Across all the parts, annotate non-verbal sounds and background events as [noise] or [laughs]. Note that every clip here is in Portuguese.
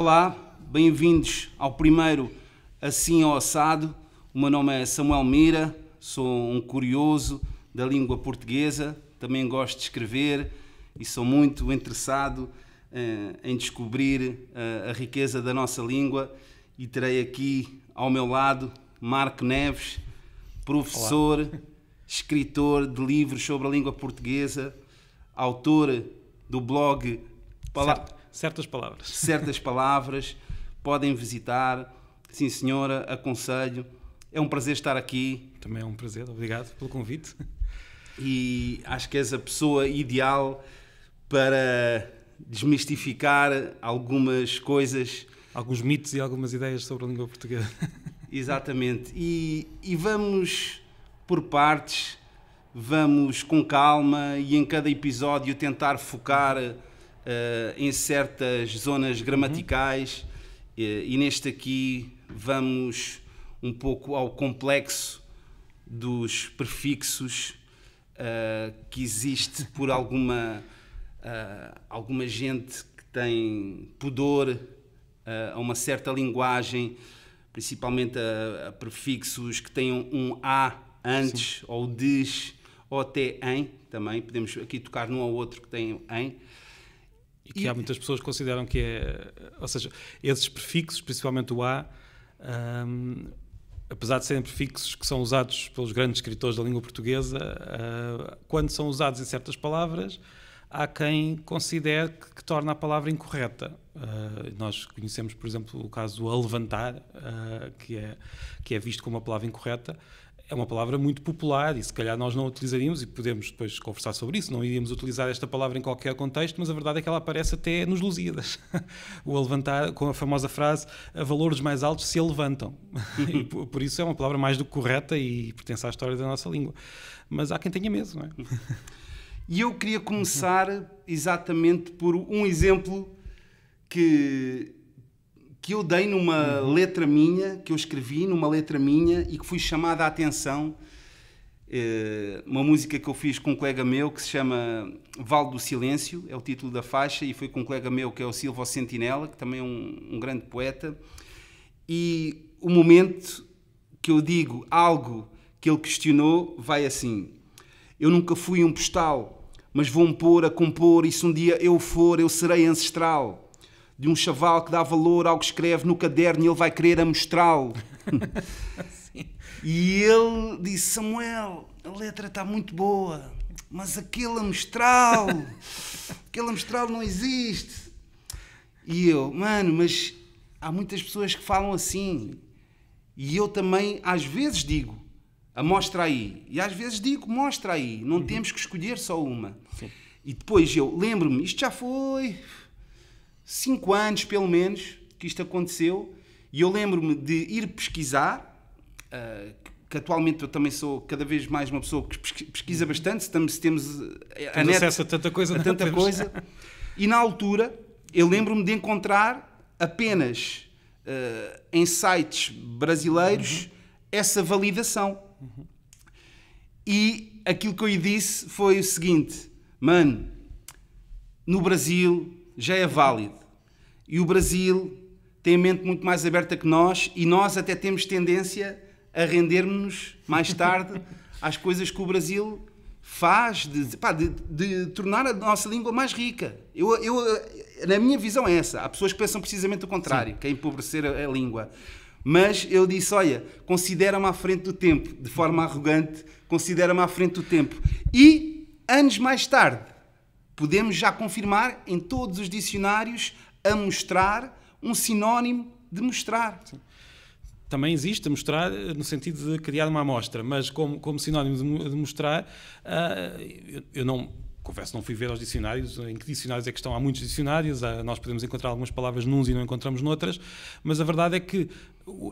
Olá, bem-vindos ao primeiro Assim ao Assado. O meu nome é Samuel Mira, sou um curioso da língua portuguesa, também gosto de escrever e sou muito interessado eh, em descobrir eh, a riqueza da nossa língua e terei aqui ao meu lado Marco Neves, professor, Olá. escritor de livros sobre a língua portuguesa, autor do blog Certas palavras. Certas palavras. Podem visitar. Sim, senhora, aconselho. É um prazer estar aqui. Também é um prazer, obrigado pelo convite. E acho que és a pessoa ideal para desmistificar algumas coisas. Alguns mitos e algumas ideias sobre a língua portuguesa. [laughs] Exatamente. E, e vamos por partes, vamos com calma e em cada episódio tentar focar eh, em certas zonas gramaticais uhum. e neste aqui vamos um pouco ao complexo dos prefixos uh, que existe por alguma, uh, alguma gente que tem pudor uh, a uma certa linguagem, principalmente a, a prefixos que tenham um A antes, Sim. ou des, ou até em, também podemos aqui tocar num ou outro que tem em, e que e... há muitas pessoas que consideram que é. Eh, ou seja, esses prefixos, principalmente o A, um, apesar de serem prefixos que são usados pelos grandes escritores da língua portuguesa, uh, quando são usados em certas palavras, há quem considere que, que torna a palavra incorreta. Uh, nós conhecemos, por exemplo, o caso do a levantar, uh, que, é, que é visto como uma palavra incorreta, é uma palavra muito popular e se calhar nós não a utilizaríamos e podemos depois conversar sobre isso, não iríamos utilizar esta palavra em qualquer contexto, mas a verdade é que ela aparece até nos Lusíadas. [laughs] o a levantar, com a famosa frase, a valores mais altos se a levantam. [laughs] e por isso é uma palavra mais do que correta e pertence à história da nossa língua. Mas há quem tenha medo, não é? e eu queria começar exatamente por um exemplo que que eu dei numa uhum. letra minha, que eu escrevi numa letra minha e que fui chamada a atenção. Eh, uma música que eu fiz com um colega meu que se chama Vale do Silêncio, é o título da faixa, e foi com um colega meu que é o Silvio Sentinela, que também é um, um grande poeta. E o momento que eu digo algo que ele questionou vai assim: Eu nunca fui um postal, mas vou-me pôr a compor, e se um dia eu for, eu serei ancestral de um chaval que dá valor ao que escreve no caderno e ele vai querer a mostrá-lo. [laughs] e ele disse: Samuel, a letra está muito boa, mas aquele amostral, aquele amostral não existe. E eu, mano, mas há muitas pessoas que falam assim. E eu também, às vezes, digo: mostra aí. E às vezes digo: mostra aí. Não uhum. temos que escolher só uma. Sim. E depois eu lembro-me: isto já foi 5 anos pelo menos que isto aconteceu e eu lembro-me de ir pesquisar, uh, que atualmente eu também sou cada vez mais uma pessoa que pesquisa bastante, se temos, se temos eh, a net, acesso a tanta coisa. A é? tanta coisa. E na altura eu lembro-me de encontrar apenas uh, em sites brasileiros uhum. essa validação. Uhum. E aquilo que eu lhe disse foi o seguinte, mano, no Brasil já é válido. E o Brasil tem a mente muito mais aberta que nós e nós até temos tendência a rendermos-nos mais tarde [laughs] às coisas que o Brasil faz de, pá, de, de, tornar a nossa língua mais rica. Eu, eu, na minha visão é essa. Há pessoas que pensam precisamente o contrário, Sim. que é empobrecer a, a língua. Mas eu disse, olha, considera-me à frente do tempo, de forma arrogante, considera-me à frente do tempo. E, anos mais tarde, podemos já confirmar em todos os dicionários a mostrar um sinónimo de mostrar. Sim. Também existe a mostrar eh, no sentido de criar uma amostra, mas como, como sinónimo de, de mostrar, uh, eu, eu não confesso, não fui ver aos dicionários, em que dicionários é que estão, há muitos dicionários, nós podemos encontrar algumas palavras nuns e não encontramos noutras, mas a verdade é que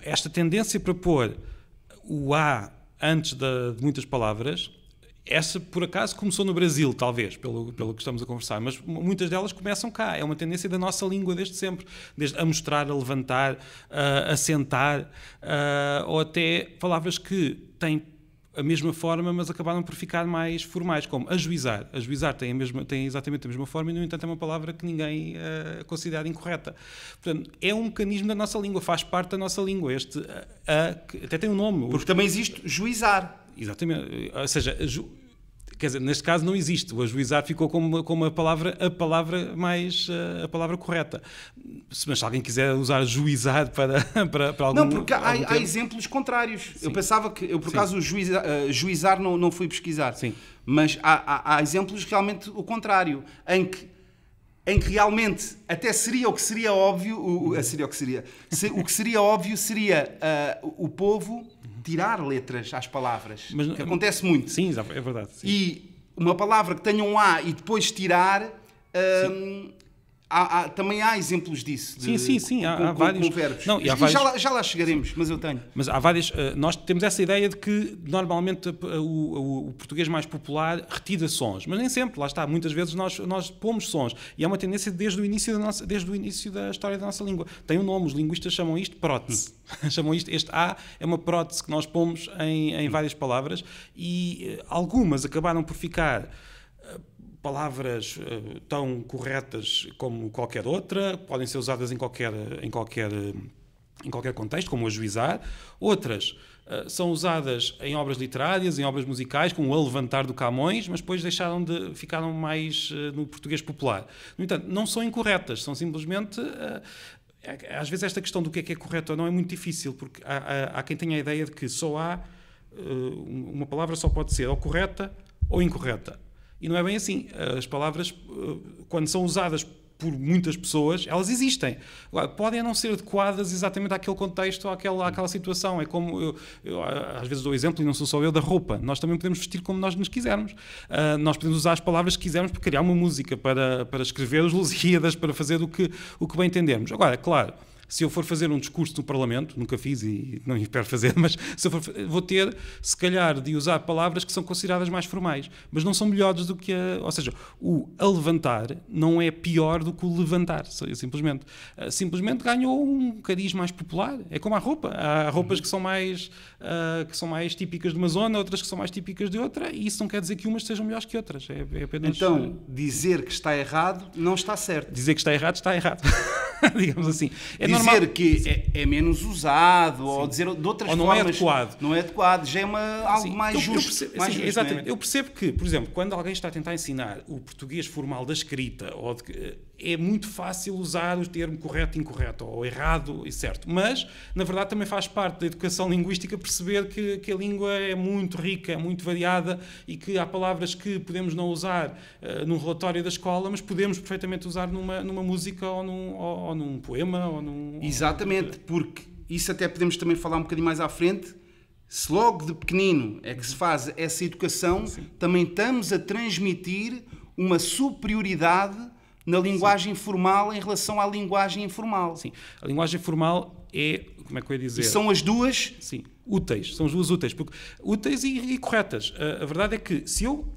esta tendência para pôr o A antes de, de muitas palavras essa, por acaso, começou no Brasil, talvez, pelo, pelo que estamos a conversar, mas muitas delas começam cá. É uma tendência da nossa língua desde sempre. Desde a mostrar, a levantar, uh, a sentar, uh, ou até palavras que têm a mesma forma, mas acabaram por ficar mais formais, como ajuizar. Ajuizar tem, a mesma, tem exatamente a mesma forma e, no entanto, é uma palavra que ninguém uh, considera incorreta. Portanto, é um mecanismo da nossa língua, faz parte da nossa língua. Este até tem um nome. Porque também existe juizar. Exatamente. Eh, ou seja, quer dizer, neste caso não existe. O ajuizar ficou como, como a palavra a palavra mais eh, a palavra correta. Se mas se alguém quiser usar juizar [laughs] para para, para algum não porque há, algum há exemplos contrários. Sim. Eu pensava que eu por acaso juizar, eh, juizar não não fui pesquisar. Sim. Mas há, há, há exemplos realmente o contrário em que em que realmente até seria o que seria óbvio o, o seria o que seria o que seria óbvio seria uh, o povo tirar letras às palavras. Mas, que acontece muito. Sim, é verdade. Sim. E uma palavra que tenha um A e depois tirar. Hum, Há, há, também há exemplos disso. De, sim, sim, sim. Há, com, há vários. Com verbos. Não, e há vários... Já, lá, já, lá, chegaremos, mas eu tenho. Mas há várias. Eh, nós temos essa ideia de que normalmente o, o, o, português mais popular retira sons, mas nem sempre, lá está. Muitas vezes nós, nós pomos sons. E é uma tendência desde o, início da nossa, desde o início da história da nossa língua. Tem um nome, os linguistas chamam isto prótese. [laughs] chamam isto. Este A é uma prótese que nós pomos em, em hum. várias palavras e eh, algumas acabaram por ficar palavras uh, tão corretas como qualquer outra, podem ser usadas em qualquer, em qualquer, em qualquer contexto, como ajuizar. Outras uh, são usadas em obras literárias, em obras musicais, como o levantar do Camões, mas depois deixaram de ficaram mais uh, no português popular. No entanto, não são incorretas, são simplesmente é, às vezes esta questão do que é que é correto ou não é muito difícil, porque há, há, há quem tenha a ideia de que só há uma palavra só pode ser ou correta ou incorreta. E não é bem assim. As palavras, eh, quando são usadas por muitas pessoas, elas existem. Agora, podem não ser adequadas exatamente àquele contexto, àquela, àquela situação. É como, eu, eu, às vezes dou exemplo, e não sou só eu, da roupa. Nós também podemos vestir como nós nos quisermos. Uh, nós podemos usar as palavras que quisermos para criar uma música, para, para escrever os Lusíadas, para fazer o que, o que bem entendermos. Agora, é claro, se eu for fazer um discurso no Parlamento, nunca fiz e não espero fazer, [laughs] mas se eu for, vou ter, se calhar, de usar palavras que são consideradas mais formais, mas não são melhores do que a. Ou seja, o a levantar não é pior do que o levantar, simplesmente. Ah, simplesmente ganhou um cariz mais popular. É como a roupa. Há roupas que são mais, uh, que são mais típicas de uma zona, outras que são mais típicas de outra, e isso não quer dizer que umas sejam melhores que outras. É, é apenas... Então, dizer que está errado não está certo. Dizer que está errado, está errado. [laughs] Digamos assim. É, normal. dizer que é, é, menos usado, Sim. ou dizer de outras ou não é formas, é adequado. Não é adequado, já é uma, algo Sim. mais, eu, justo, eu percebo, mais assim, justo, é? Exatamente. É? Eu percebo que, por exemplo, quando alguém está a tentar ensinar o português formal da escrita, de, eh, é muito fácil usar o termo correto, incorreto, ou errado e certo. Mas, na verdade, também faz parte da educação linguística perceber que, que a língua é muito rica, é muito variada e que há palavras que podemos não usar uh, num relatório da escola, mas podemos perfeitamente usar numa, numa música ou num, ou, ou num poema ou num Exatamente, uhum. porque isso até podemos também falar um bocadinho mais à frente. Se logo de pequenino é que se uhum. faz essa educação, Sim. também estamos a transmitir uma superioridade na linguagem Sim. formal em relação à linguagem informal. Sim, a linguagem formal é, como é que eu ia dizer? E são as duas Sim. úteis, são as duas úteis, porque, úteis e, e corretas. A, a, verdade é que se eu,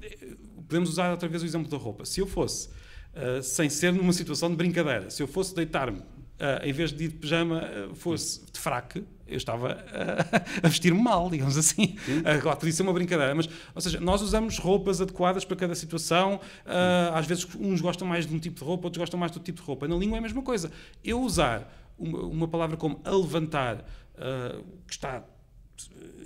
podemos usar outra vez o exemplo da roupa, se eu fosse, uh, sem ser numa situação de brincadeira, se eu fosse deitar-me uh, em vez de ir de pijama, eh, fosse de fraque, eu estava a, [laughs] a vestir-me mal, digamos assim. Eh, claro, podia ser uma brincadeira, mas, ou seja, nós usamos roupas adequadas para cada situação. Uh, às vezes, uns gostam mais de um tipo de roupa, outros gostam mais do tipo de roupa. Na língua é a mesma coisa. Eu usar uma, uma palavra como a levantar, uh, que está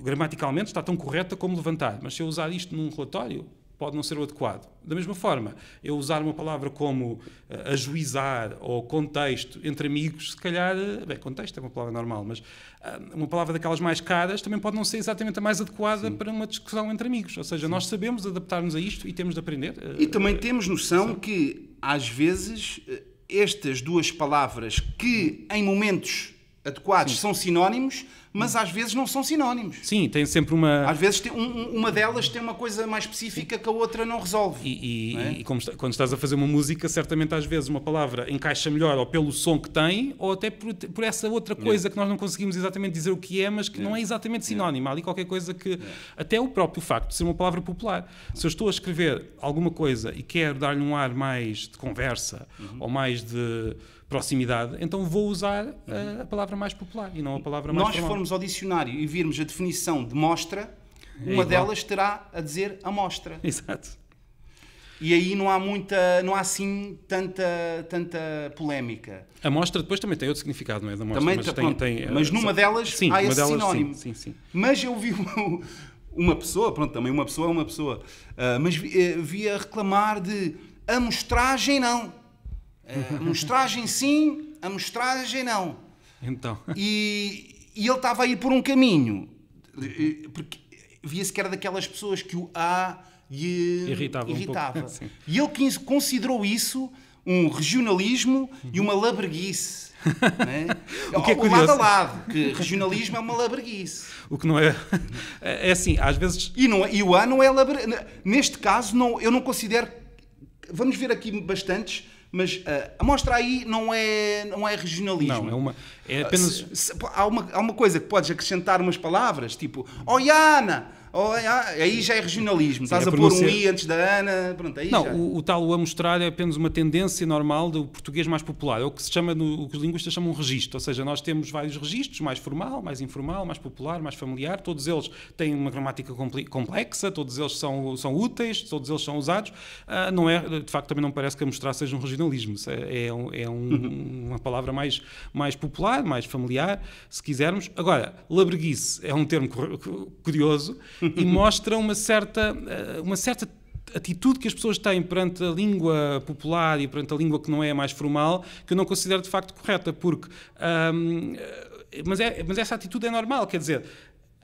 gramaticalmente está tão correta como levantar, mas se eu usar isto num relatório, pode não ser o adequado. Da mesma forma, eu usar uma palavra como uh, ajuizar ou contexto entre amigos, se calhar, eh, bem, contexto é uma palavra normal, mas uh, uma palavra daquelas mais caras também pode não ser exatamente a mais adequada Sim. para uma discussão entre amigos. Ou seja, Sim. nós sabemos adaptar-nos a isto e temos de aprender. e também temos noção que, às vezes, estas duas palavras que, em momentos adequados. Sim. São sinónimos, mas às vezes não são sinónimos. Sim, tem sempre uma. Às vezes tem, um, uma delas tem uma coisa mais específica que a outra não resolve. E, e, não é? e está, quando estás a fazer uma música, certamente às vezes uma palavra encaixa melhor ou pelo som que tem, ou até por, por essa outra é. coisa é. que nós não conseguimos exatamente dizer o que é, mas que é. não é, é exatamente é. sinónimo. Há ali qualquer coisa que. Até o próprio facto de ser uma palavra popular. Se eu estou a escrever alguma coisa e quero dar-lhe um ar mais de conversa uhum. ou mais de proximidade, então vou usar a, uhum. eh, a palavra mais popular e não a palavra mais Nós formos ao dicionário e virmos a definição de mostra, é uma igual. delas terá a dizer amostra. Exato. E aí não há muita, não há assim tanta, tanta polémica. A mostra depois também tem outro significado, não é? Da mostra, também, mas, tem, pronto, tem, mas eh, numa só, delas sim, há esse delas, sinónimo. Sim, sim, mas eu vi uma, [laughs] uma pessoa, pronto, também uma pessoa é uma pessoa, uh, mas vi, via reclamar de amostragem não. Eh, a mostragem sim, a mostragem não. Então. [laughs] E, e ele estava a ir por um caminho. Eh, porque via-se que era daquelas pessoas que o A lhe irritava. irritava. Um [laughs] e ele considerou isso um regionalismo uhum. e uma labreguice. [laughs] Né? o que é curioso. O lado a lado, que regionalismo é uma labreguice. O que não é, é. É assim, às vezes. E, não, é, e o A não é labre... Neste caso, não, eu não considero. Vamos ver aqui bastantes mas ah, a mostra aí não é, não é regionalismo. Não, é uma. É ah, apenas... Se, se, há, uma, há uma coisa que podes acrescentar umas palavras, tipo, Oiana! Oh, ou é, ah, aí já é regionalismo, estás é a, pôr um i antes da Ana, pronto, aí Não, já... o, o, tal o a mostrar é apenas uma tendência normal do português mais popular, é o que se chama, no, o que os linguistas chamam um registro, ou seja, nós temos vários registros, mais formal, mais informal, mais popular, mais familiar, todos eles têm uma gramática complexa, todos eles são, são úteis, todos eles são usados, ah, não é, de facto também não parece que amostrar mostrar seja um regionalismo, é, é, é um, uhum. uma palavra mais, mais popular, mais familiar, se quisermos. Agora, labreguice é um termo curioso, [laughs] e mostra uma certa, eh, uma certa atitude que as pessoas têm perante a língua popular e perante a língua que não é mais formal, que eu não considero de facto correta, porque. Eh, mas, é, mas essa atitude é normal, quer dizer,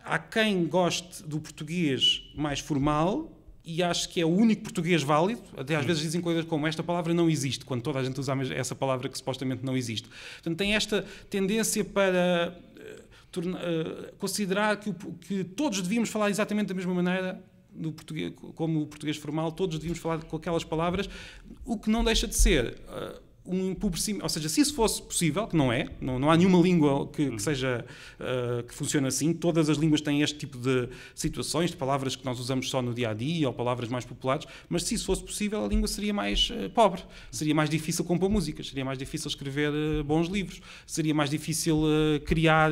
há quem goste do português mais formal e acho que é o único português válido. Até às hum. vezes dizem coisas como esta palavra não existe, quando toda a gente usa essa palavra que supostamente não existe. Portanto, tem esta tendência para eh, uh, considerar que, que todos devíamos falar exatamente da mesma maneira no português, como o português formal, todos devíamos falar com aquelas palavras, o que não deixa de ser. Uh, um empobrecimento, ou seja, se isso fosse possível, que não é, não, não há nenhuma língua que, que uhum. seja uh, que funcione assim, todas as línguas têm este tipo de situações, de palavras que nós usamos só no dia a dia ou palavras mais populares, mas se isso fosse possível, a língua seria mais uh, pobre, seria mais difícil compor músicas, seria mais difícil escrever uh, bons livros, seria mais difícil criar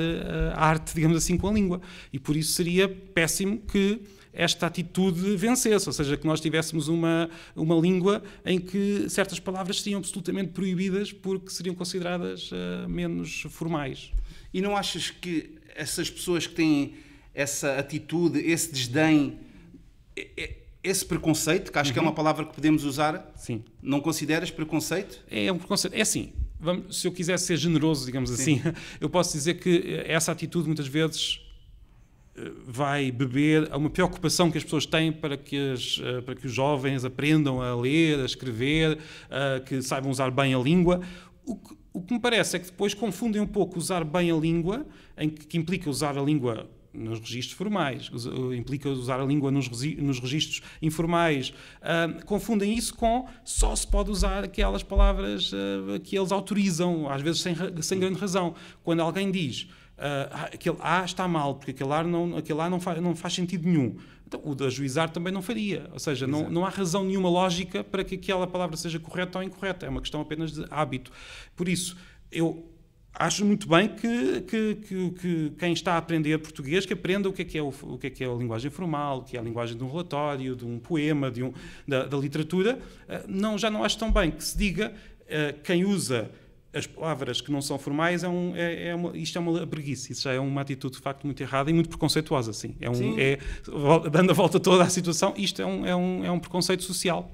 arte, digamos assim, com a língua, e por isso seria péssimo que esta atitude vencesse, ou seja, que nós tivéssemos uma, uma língua em que certas palavras seriam absolutamente proibidas porque seriam consideradas uh, menos formais. E não achas que essas pessoas que têm essa atitude, esse desdém, esse preconceito, que acho uhum. que é uma uhum. palavra que podemos usar, Sim. não consideras preconceito? É um preconceito. É assim, vamos, se eu quisesse ser generoso, digamos Sim. assim, [laughs] eu posso dizer que essa atitude muitas vezes vai beber a uma preocupação que as pessoas têm para que, as, eh, para que os jovens aprendam a ler, a escrever, a, eh, que saibam usar bem a língua. O que, o que, me parece é que depois confundem um pouco usar bem a língua, em que, que implica usar a língua nos registros formais, eh, implica usar a língua nos, nos registros informais. Uh, confundem isso com só se pode usar aquelas palavras uh, que eles autorizam, às vezes sem, sem grande razão. Quando alguém diz uh, aquele A está mal, porque aquele A não, aquele a não, faz, não faz sentido nenhum. Então, o de ajuizar também não faria. Ou seja, não, não há razão nenhuma lógica para que aquela palavra seja correta ou incorreta. É uma questão apenas de hábito. Por isso, eu acho muito bem que, que, que, que, quem está a aprender português que aprenda o que é que é, o, o que é, que é a linguagem formal, o que é a linguagem de um relatório, de um poema, de um, da, da literatura. Ah, não, já não acho tão bem que se diga uh, quem usa as palavras que não são formais é um é, é uma, isto é uma preguiça isso já é uma atitude de facto muito errada e muito preconceituosa assim é um Sim. é dando a volta toda à situação isto é um é um, é um preconceito social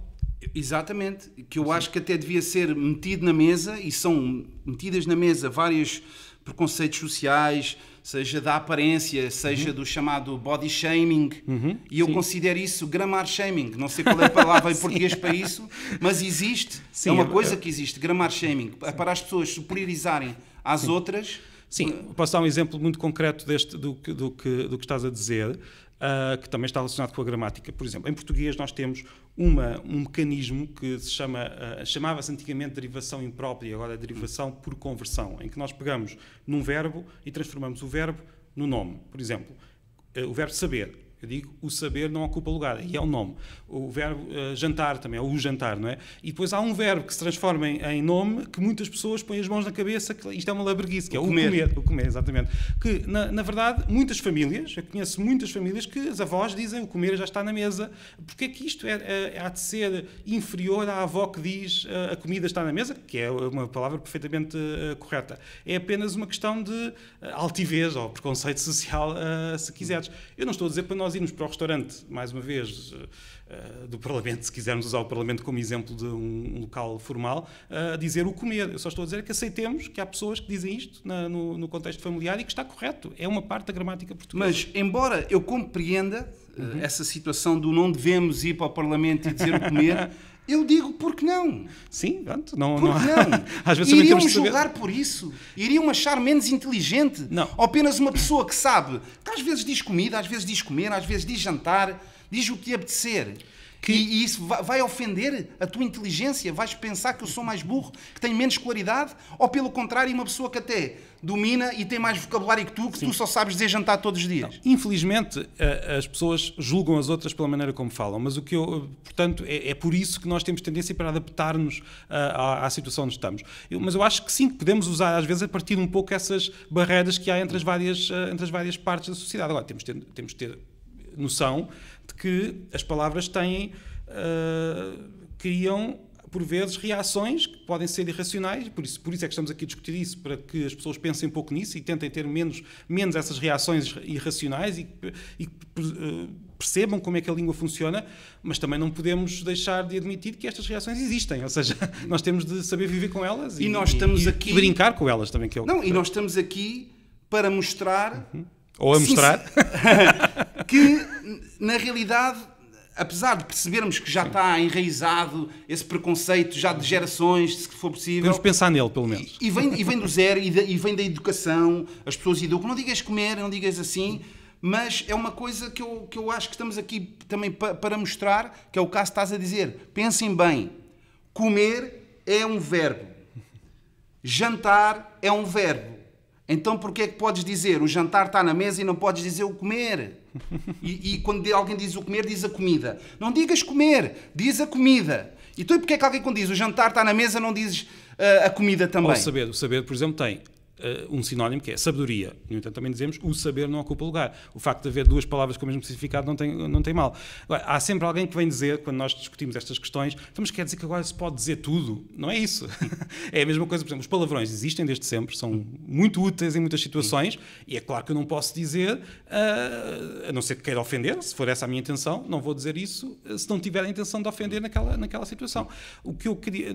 exatamente que eu Sim. acho que até devia ser metido na mesa e são metidas na mesa várias preconceitos sociais, seja da aparência, seja uhum. do chamado body shaming. Uhum. E eu Sim. considero isso grammar shaming. Não sei qual é a palavra em [laughs] português para isso, mas existe. Sim, é uma coisa que existe, grammar shaming, Sim. para as pessoas superiorizarem às outras. Sim, posso dar um exemplo muito concreto deste, do, do, do, que, do que estás a dizer uh, que também está relacionado com a gramática. Por exemplo, em português nós temos uma, um mecanismo que se chama, uh, chamava-se antigamente derivação imprópria, agora é derivação por conversão, em que nós pegamos num verbo e transformamos o verbo no nome. Por exemplo, ah, o verbo saber eu digo o saber não ocupa lugar, e é o nome. O verbo uh, jantar também, é o jantar, não é? E depois há um verbo que se transforma em, em nome que muitas pessoas põem as mãos na cabeça, que isto é uma laberguice, que o é o comer. O comer, exatamente. Que, na, na, verdade, muitas famílias, eu conheço muitas famílias que as avós dizem o comer já está na mesa. Porque é que isto é, é, há de ser inferior à avó que diz uh, a comida está na mesa, que é uma palavra perfeitamente uh, correta. É apenas uma questão de altivez ou preconceito [laughs] social, se quiseres. Eu não estou a dizer para nós nós irmos para o restaurante, mais uma vez, eh, do Parlamento, se quisermos usar o Parlamento como exemplo de um, local formal, eh, a dizer o comer. Eu só estou a dizer que aceitemos que há pessoas que dizem isto na, no, no, contexto familiar e que está correto. É uma parte da gramática portuguesa. Mas, embora eu compreenda eh, uhum. essa situação do não devemos ir para o Parlamento e dizer o comer. [laughs] Eu digo, porque não? Sim, pronto, não, porque não. não? [laughs] Às vezes Iriam julgar por isso? Iriam achar menos inteligente? Não. Ou apenas uma pessoa que sabe, que às vezes diz comida, às vezes diz comer, às vezes diz jantar, diz o que apetecer que... E, e isso vai, vai, ofender a tua inteligência? Vais pensar que eu sou mais burro, que tenho menos claridade? Ou pelo contrário, uma pessoa que até domina e tem mais vocabulário que tu, que Sim. tu só sabes dizer jantar todos os dias? Não. Infelizmente, as pessoas julgam as outras pela maneira como falam, mas o que eu, portanto, é, é por isso que nós temos tendência para adaptar-nos à, à, situação onde estamos. Eu, mas eu acho que sim, que podemos usar às vezes a partir um pouco essas barreiras que há entre as várias, eh, entre as várias partes da sociedade. Agora, temos, ter, temos de ter noção de que as palavras têm, uh, criam por vezes reações que podem ser irracionais, por isso, por isso é que estamos aqui a discutir isso, para que as pessoas pensem um pouco nisso e tentem ter menos, menos essas reações irracionais e, e ah, percebam como é que a língua funciona, mas também não podemos deixar de admitir que estas reações existem, ou seja, [laughs] nós temos de saber viver com elas e, e nós estamos e, aqui e brincar com elas também que é o... não e nós estamos aqui para mostrar uhum. ou a mostrar [laughs] [laughs] que na realidade, apesar de percebermos que já Sim. está enraizado esse preconceito já de gerações, se for possível. vamos pensar nele, pelo menos. E, e vem, e vem do zero, e, de, e, vem da educação, as pessoas educam. Não digas comer, não digas assim. Mas é uma coisa que eu, que eu acho que estamos aqui também pa, para mostrar, que é o caso que estás a dizer. Pensem bem, comer é um verbo, jantar é um verbo. Então, porquê é que podes dizer o jantar está na mesa e não podes dizer o comer? E, e, quando alguém diz o comer, diz a comida. Não digas comer, diz a comida. E tu, porque é que alguém quando diz o jantar está na mesa, não dizes uh, a comida também? O saber, o saber, por exemplo, tem eh, um sinónimo que é sabedoria. No entanto, também dizemos o saber não ocupa lugar. O facto de haver duas palavras com o mesmo significado não tem, não tem mal. Agora, há sempre alguém que vem dizer, quando nós discutimos estas questões, então, mas quer dizer que agora se pode dizer tudo. Não é isso. [laughs] é a mesma coisa, por exemplo, os palavrões existem desde sempre, são muito úteis em muitas situações, e é claro que eu não posso dizer, eh, a não ser que queira ofender, se for essa a minha intenção, não vou dizer isso eh, se não tiver a intenção de ofender naquela, naquela situação. O que eu queria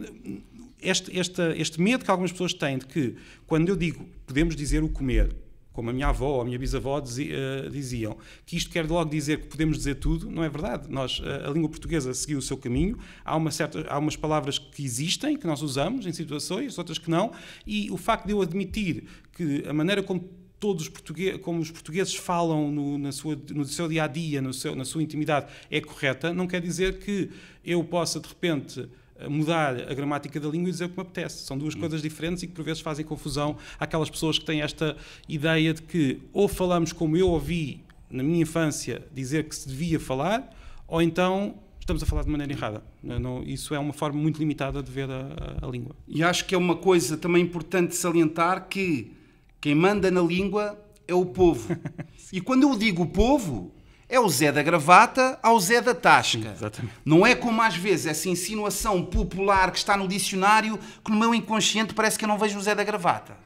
este, este, este medo que algumas pessoas têm de que, quando eu digo podemos dizer o comer, como a minha avó ou a minha bisavó eh, diziam, que isto quer logo dizer que podemos dizer tudo, não é verdade. Nós, eh, a língua portuguesa seguiu o seu caminho, há, uma certa, há umas palavras que existem, que nós usamos em situações, outras que não, e o facto de eu admitir que a maneira como todos os portugueses, como os portugueses falam no, na sua, no seu dia a dia, na sua intimidade, é correta, não quer dizer que eu possa, de repente, eh, mudar a gramática da língua e dizer o que me apetece. São duas hum. coisas diferentes e que por vezes fazem confusão àquelas pessoas que têm esta ideia de que ou falamos como eu ouvi na minha infância dizer que se devia falar, ou então estamos a falar de maneira errada. Não, isso é uma forma muito limitada de ver a, a, a, língua. E acho que é uma coisa também importante salientar que quem manda na língua é o povo. [laughs] e quando eu digo povo, é o Zé da gravata ao Zé da tasca. Exatamente. Não é como às vezes essa insinuação popular que está no dicionário que no meu inconsciente parece que eu não vejo o Zé da gravata.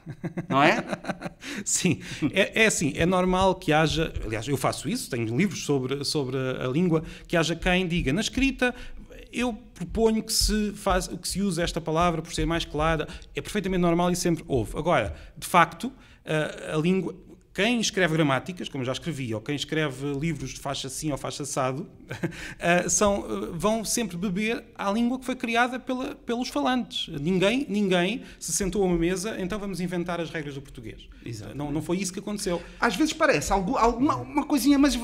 Não é? [laughs] Sim, é, é assim, é normal que haja, aliás, eu faço isso, tenho livros sobre, sobre a língua, que haja quem diga na escrita eu proponho que se, faz, que se use esta palavra por ser mais clara, é perfeitamente normal e sempre houve. Agora, de facto, a, a língua, quem escreve gramáticas, como já escrevi, ou quem escreve livros de faixa assim ou faixa assado, [laughs] eh, são, eh, vão sempre beber à língua que foi criada pela, pelos falantes. Ninguém, ninguém se sentou a uma mesa, então vamos inventar as regras do português. Não, não foi isso que aconteceu. Às vezes parece, alguma, uma coisinha, mas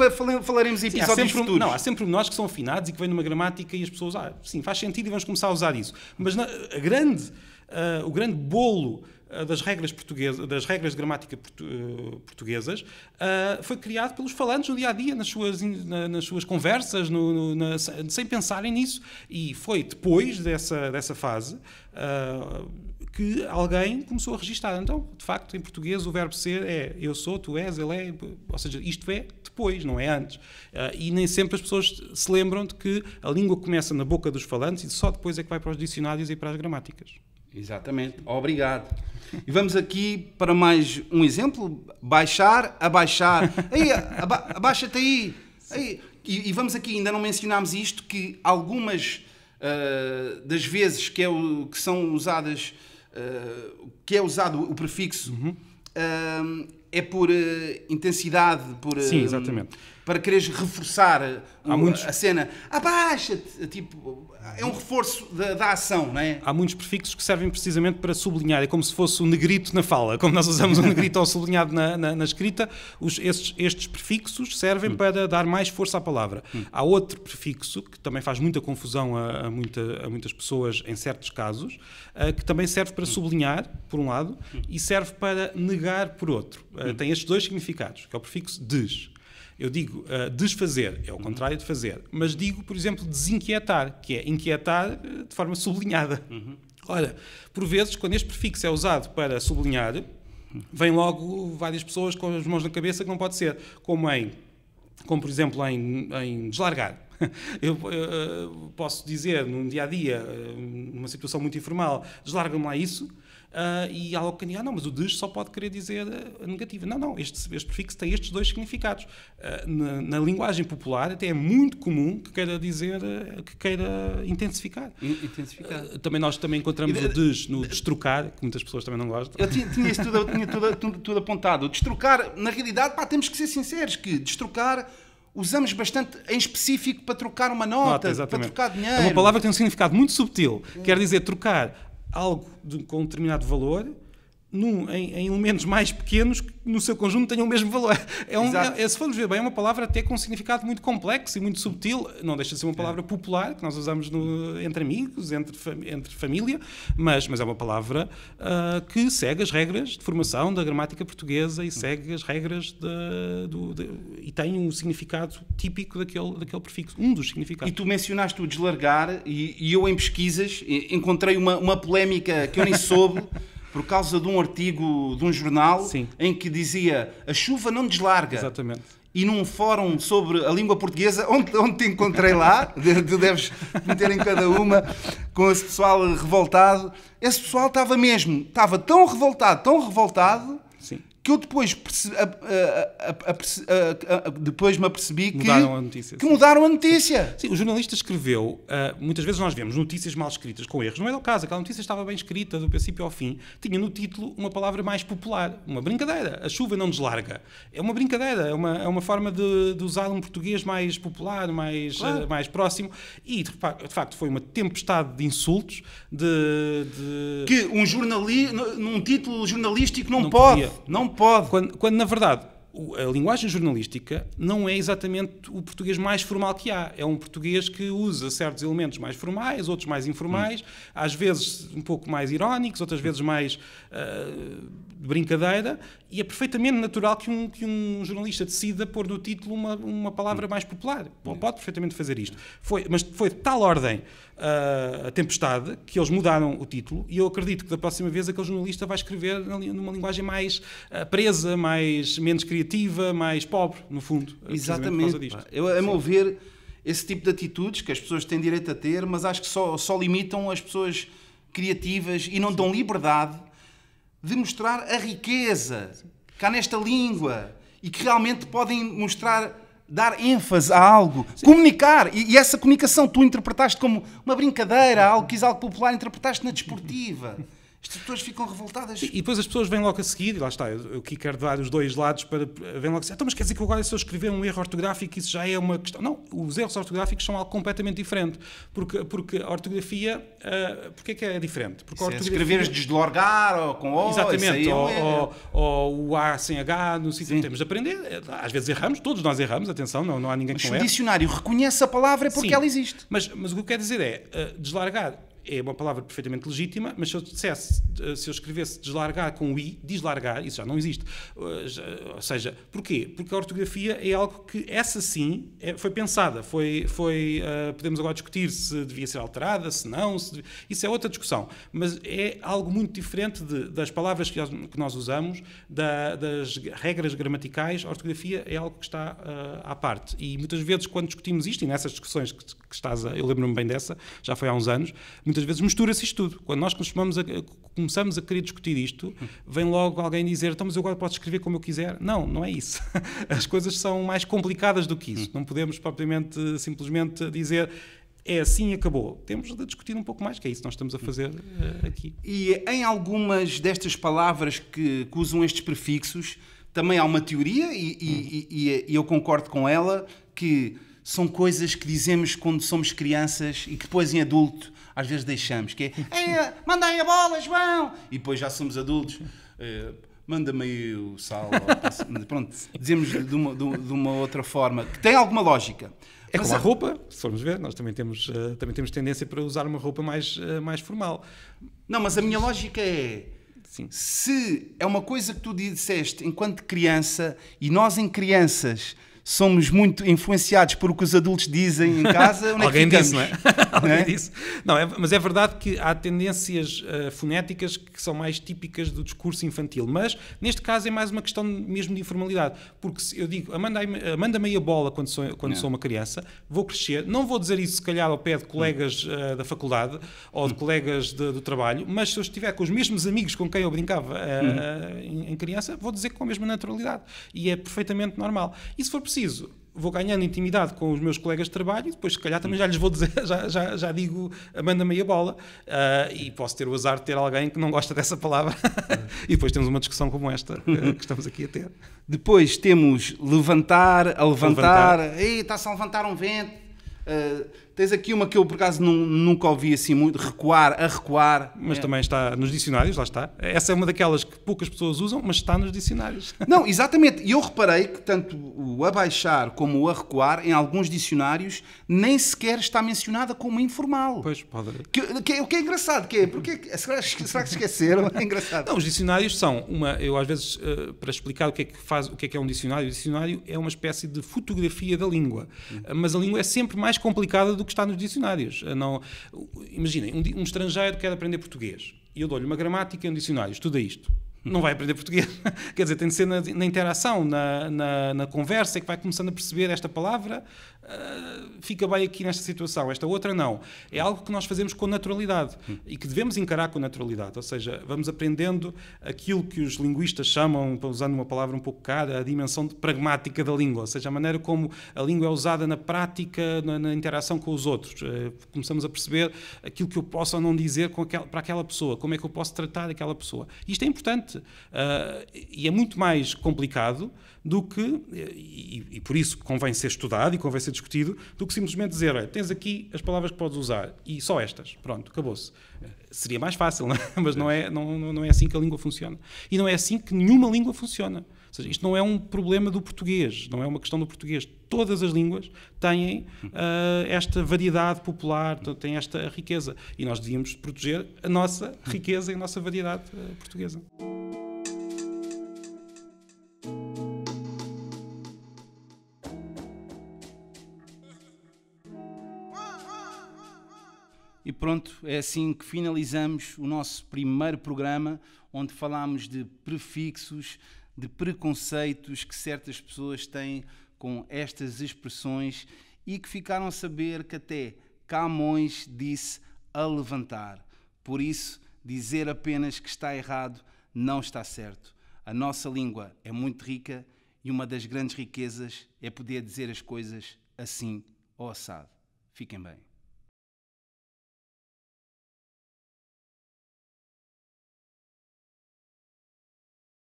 falaremos em episódios sim, há sempre, futuros. Não, há sempre nós que são afinados e que vêm numa gramática e as pessoas, ah, sim, faz sentido e vamos começar a usar isso. Mas na, a grande, uh, o grande bolo eh, das regras, portuguesas, das regras de gramática eh, portuguesas eh, foi criado pelos falantes no dia a dia, nas suas, nas suas conversas, no, no, na, sem pensarem nisso. E foi depois dessa, dessa fase que alguém começou a registar. Então, de facto, em português o verbo ser é eu sou, tu és, ele é, ou seja, isto é depois, não é antes. Uh, e nem sempre as pessoas se lembram de que a língua começa na boca dos falantes e só depois é que vai para os dicionários e para as gramáticas. Exatamente, obrigado. E vamos aqui para mais um exemplo: baixar, abaixar. Aí, [laughs] aba abaixa-te aí. e, e, vamos aqui, ainda não mencionámos isto, que algumas uh, das vezes que, é o, que são usadas, uh, que é usado o prefixo, uhum. uh, é por intensidade, por. Sim, exatamente. Um, para quereres reforçar o, eh, muitos... a cena. Abaixa-te! Eh, tipo, é um reforço da, da, ação, não é? Há muitos prefixos que servem precisamente para sublinhar. É como se fosse o negrito na fala. Como nós usamos o negrito ou sublinhado na, na, na escrita, os, estes, estes, prefixos servem hum. para dar mais força à palavra. Hum. Há outro prefixo que também faz muita confusão a, a, muita, a muitas pessoas em certos casos, uh, que também serve para hum. sublinhar, por um lado, hum. e serve para negar, por outro. Uh, tem estes dois significados, que é o prefixo des. Eu digo uh, desfazer, é o contrário de fazer, mas digo, por exemplo, desinquietar, que é inquietar eh, de forma sublinhada. Uhum. Ora, por vezes, quando este prefixo é usado para sublinhar, vem logo várias pessoas com as mãos na cabeça que não pode ser, como em, como por exemplo em, em deslargar. [laughs] Eu, eu eh, posso dizer num dia a dia, numa situação muito informal, deslarga-me lá isso Uh, e há alguém que ah, não, mas o des só pode querer dizer negativo ah, negativa. Não, não, este, este prefixo tem estes dois significados. Uh, na, na, linguagem popular até é muito comum que queira dizer, que queira intensificar. intensificar. também nós também encontramos de, o des no destrucar destrocar, que muitas pessoas também não gostam. Eu tinha, tinha isso tudo, tinha tudo, tudo, tudo apontado. O destrocar, na realidade, pá, temos que ser sinceros, que destrocar usamos bastante em específico para trocar uma nota, nota para trocar dinheiro. É uma palavra que tem um significado muito subtil. É. Quer dizer trocar algo de, com um determinado valor num, em, em, elementos mais pequenos que no seu conjunto tenham o mesmo valor. É, um, é se formos ver bem, é uma palavra até com um significado muito complexo e muito subtil. Não deixa de ser uma é. palavra é. popular que nós usamos no, entre amigos, entre, entre família, mas, mas é uma palavra uh, que segue as regras de formação da gramática portuguesa e segue as regras de, do, de, e tem um significado típico daquele, daquele prefixo, um dos significados. E tu mencionaste o deslargar e, e eu em pesquisas encontrei uma, uma polémica que eu nem soube. [laughs] por causa de um artigo de um jornal Sim. em que dizia a chuva não deslarga. Exatamente. E num fórum sobre a língua portuguesa, onde, onde te encontrei lá, tu [laughs] deves meter em cada uma, com esse pessoal revoltado. Esse pessoal estava mesmo, estava tão revoltado, tão revoltado, que eu depois, perce, a, a, a, depois me apercebi que mudaram a notícia. Que mudaram a notícia. Sim, o jornalista escreveu, uh, muitas vezes nós vemos notícias mal escritas com erros, não era é o caso, aquela notícia estava bem escrita do princípio ao fim, tinha no título uma palavra mais popular, uma brincadeira, a chuva não deslarga É uma brincadeira, é uma, é uma forma de, de usar um português mais popular, mais, ah, claro. uh, mais próximo, e de, de, facto foi uma tempestade de insultos, de... de... Que um jornalista, num título jornalístico não, não pode, podia. não pode pode. Quando, quando, na verdade, a linguagem jornalística não é exatamente o português mais formal que há. É um português que usa certos elementos mais formais, outros mais informais, hum. às vezes um pouco mais irónicos, outras vezes mais uh, de brincadeira. E é perfeitamente natural que um, que um jornalista decida pôr no título uma, uma palavra hum. mais popular. Bom, pode perfeitamente fazer isto. Foi, mas foi de tal ordem a Tempestade, que eles mudaram o título, e eu acredito que da próxima vez aquele jornalista vai escrever numa linguagem mais eh, presa, mais, menos criativa, mais pobre, no fundo. Exatamente. Eu, a Sim. meu ver, esse tipo de atitudes que as pessoas têm direito a ter, mas acho que só, só limitam as pessoas criativas e não Sim. dão liberdade de mostrar a riqueza Sim. cá nesta língua e que realmente podem mostrar dar ênfase a algo, Sim. comunicar. E, e, essa comunicação tu interpretaste como uma brincadeira, algo que algo popular, interpretaste na desportiva. [laughs] As pessoas ficam revoltadas. E, e, depois as pessoas vêm logo a seguir, e lá está, eu que quero dar os dois lados para. Eh, vêm logo a seguir, então, mas quer dizer que agora se eu escrever um erro ortográfico, isso já é uma questão. Não, os erros ortográficos são algo completamente diferente. Porque, porque a ortografia. Uh, é que é diferente? Porque ortografia... é escreveres deslargar ou com O. Exatamente, é ou, é... ou, ou, o A sem H, no sítio que temos de aprender. Eh, às vezes erramos, todos nós erramos, atenção, não, não há ninguém mas que não erra. o dicionário reconhece a palavra é porque Sim, ela existe. Mas, mas o que eu quero dizer é, uh, deslargar é uma palavra perfeitamente legítima, mas se eu dissesse, eh, se eu escrevesse deslargar com o i, deslargar, isso já não existe. Eh, ou seja, porquê? Porque a ortografia é algo que essa sim é, foi pensada, foi, foi uh, podemos agora discutir se devia ser alterada, se não, se devia, isso é outra discussão, mas é algo muito diferente de, das palavras que, que nós usamos, da, das regras gramaticais, a ortografia é algo que está uh, à parte. E muitas vezes quando discutimos isto, e nessas discussões que, que estás, a, eu lembro-me bem dessa, já foi há uns anos, muitas vezes mistura-se isto tudo. Quando nós a, começamos a querer discutir isto, vem logo alguém dizer, então, mas eu agora posso escrever como eu quiser. Não, não é isso. [laughs] As coisas são mais complicadas do que isso. Hum. Não podemos propriamente, simplesmente dizer, é assim e acabou. Temos de discutir um pouco mais, que é isso que nós estamos a hum. fazer uh, aqui. E em algumas destas palavras que, que, usam estes prefixos, também há uma teoria, e, e, hum. e, e eu concordo com ela, que são coisas que dizemos quando somos crianças e que depois em adulto às vezes deixamos, que é eh, mandem a bola, João! E depois já somos adultos. Eh, Manda-me aí o sal. pronto, [laughs] dizemos de uma, de uma outra forma, que tem alguma lógica. É como a é- roupa, se formos ver, nós também temos, eh, também temos tendência para usar uma roupa mais, mais formal. Não, mas a minha lógica é. Sim. Se é uma coisa que tu disseste enquanto criança, e nós em crianças somos muito influenciados por o que os adultos dizem em casa. [laughs] Onde é Alguém é disse, não é? [laughs] Alguém não é? disse. Não, é, mas é verdade que há tendências uh, fonéticas que são mais típicas do discurso infantil. Mas neste caso é mais uma questão mesmo de informalidade. Porque eu digo, manda-me manda a bola quando, sou, quando é. sou uma criança, vou crescer, não vou dizer isso se calhar ao pé de colegas uh, da faculdade ou de hum. colegas de, do trabalho, mas se eu estiver com os mesmos amigos com quem eu brincava uh, em, em criança, vou dizer com a mesma naturalidade. E é perfeitamente normal. E se for possível, preciso, vou ganhando intimidade com os meus colegas de trabalho e depois, se calhar, também já lhes vou dizer, [laughs] já, já, já digo, manda-me a bola. Uh, e posso ter o azar de ter alguém que não gosta dessa palavra. [laughs] e depois temos uma discussão como esta eh, que, estamos aqui a ter. Depois temos levantar, a levantar, levantar. está-se a levantar um vento. Uh, Tens aqui uma que eu por acaso não, nunca ouvi assim muito, recuar, a recuar. Mas é. também está nos dicionários, lá está. Essa é uma daquelas que poucas pessoas usam, mas está nos dicionários. [laughs] Não, exatamente. E eu reparei que tanto o abaixar como o a recuar, em alguns dicionários, nem sequer está mencionada como informal. Pois, pode. Que, que, o que é engraçado, que é, porque, será, é será que esqueceram? É engraçado. Não, os dicionários são uma, eu às vezes, eh, para explicar o que é que faz, o que é que é um dicionário, o dicionário é uma espécie de fotografia da língua. Hum. Mas a língua é sempre mais complicada do que está nos dicionários. Eh, não, imaginem, um, um estrangeiro quer aprender português e eu dou-lhe uma gramática e um dicionário, estuda isto não vai aprender português. [laughs] Quer dizer, tem de ser na, na interação, na, na, na, conversa, é que vai começando a perceber esta palavra, ah, fica bem aqui nesta situação, esta outra não. É algo que nós fazemos com naturalidade e que devemos encarar com naturalidade, ou seja, vamos aprendendo aquilo que os linguistas chamam, usando uma palavra um pouco cara, a dimensão pragmática da língua, ou seja, a maneira como a língua é usada na prática, na, na interação com os outros. Ah, começamos a perceber aquilo que eu posso ou não dizer aquel, para aquela pessoa, como é que eu posso tratar aquela pessoa. Isto é importante uh, e é muito mais complicado do que, e, e por isso convém ser estudado e convém ser discutido, do que simplesmente dizer, olha, tens aqui as palavras que podes usar e só estas, pronto, acabou-se. Seria mais fácil, não é? [laughs] mas não é, não, não é assim que a língua funciona. E não é assim que nenhuma língua funciona. Ou seja, isto não é um problema do português, não é uma questão do português. Todas as línguas têm uh, esta variedade popular, têm esta riqueza. E nós devíamos proteger a nossa riqueza e a nossa variedade uh, portuguesa. pronto, é assim que finalizamos o nosso primeiro programa, onde falámos de prefixos, de preconceitos que certas pessoas têm com estas expressões e que ficaram a saber que até Camões disse a levantar. Por isso, dizer apenas que está errado não está certo. A nossa língua é muito rica e uma das grandes riquezas é poder dizer as coisas assim ou assado. Fiquem bem.